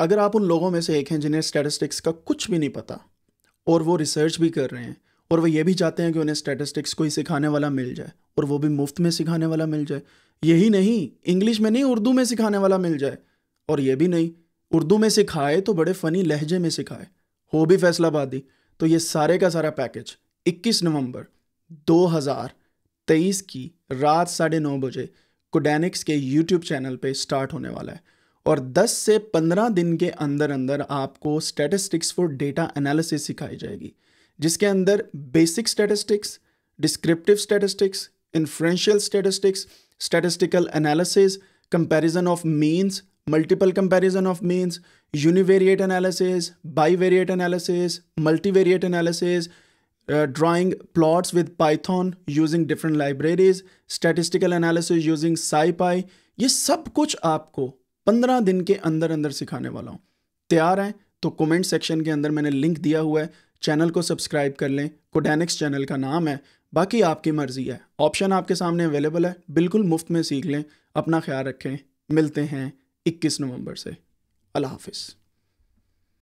अगर आप उन लोगों में से एक हैं जिन्हें स्टेटिस्टिक्स का कुछ भी नहीं पता और वो रिसर्च भी कर रहे हैं और वो ये भी चाहते हैं कि उन्हें को कोई सिखाने वाला मिल जाए और वो भी मुफ्त में सिखाने वाला मिल जाए यही नहीं इंग्लिश में नहीं उर्दू में सिखाने वाला मिल जाए और ये भी नहीं उर्दू में सिखाए तो बड़े फ़नी लहजे में सिखाए हो भी फैसलाबादी तो ये सारे का सारा पैकेज 21 नवंबर 2023 की रात साढ़े नौ बजे कोडेनिक्स के यूट्यूब चैनल पे स्टार्ट होने वाला है और 10 से 15 दिन के अंदर अंदर आपको स्टेटिस्टिक्स फॉर डेटा एनालिसिस सिखाई जाएगी जिसके अंदर basic statistics descriptive statistics inferential statistics statistical analysis comparison of means multiple comparison of means univariate analysis bivariate analysis multivariate analysis drawing plots with Python using different libraries statistical analysis using sci ये सब कुछ आपको पंद्रह दिन के अंदर अंदर सिखाने वाला हूँ तैयार हैं तो कमेंट सेक्शन के अंदर मैंने लिंक दिया हुआ है चैनल को सब्सक्राइब कर लें कोडेनिक्स चैनल का नाम है बाकी आपकी मर्ज़ी है ऑप्शन आपके सामने अवेलेबल है बिल्कुल मुफ्त में सीख लें अपना ख्याल रखें मिलते हैं 21 नवंबर से अल्लाह हाफिज़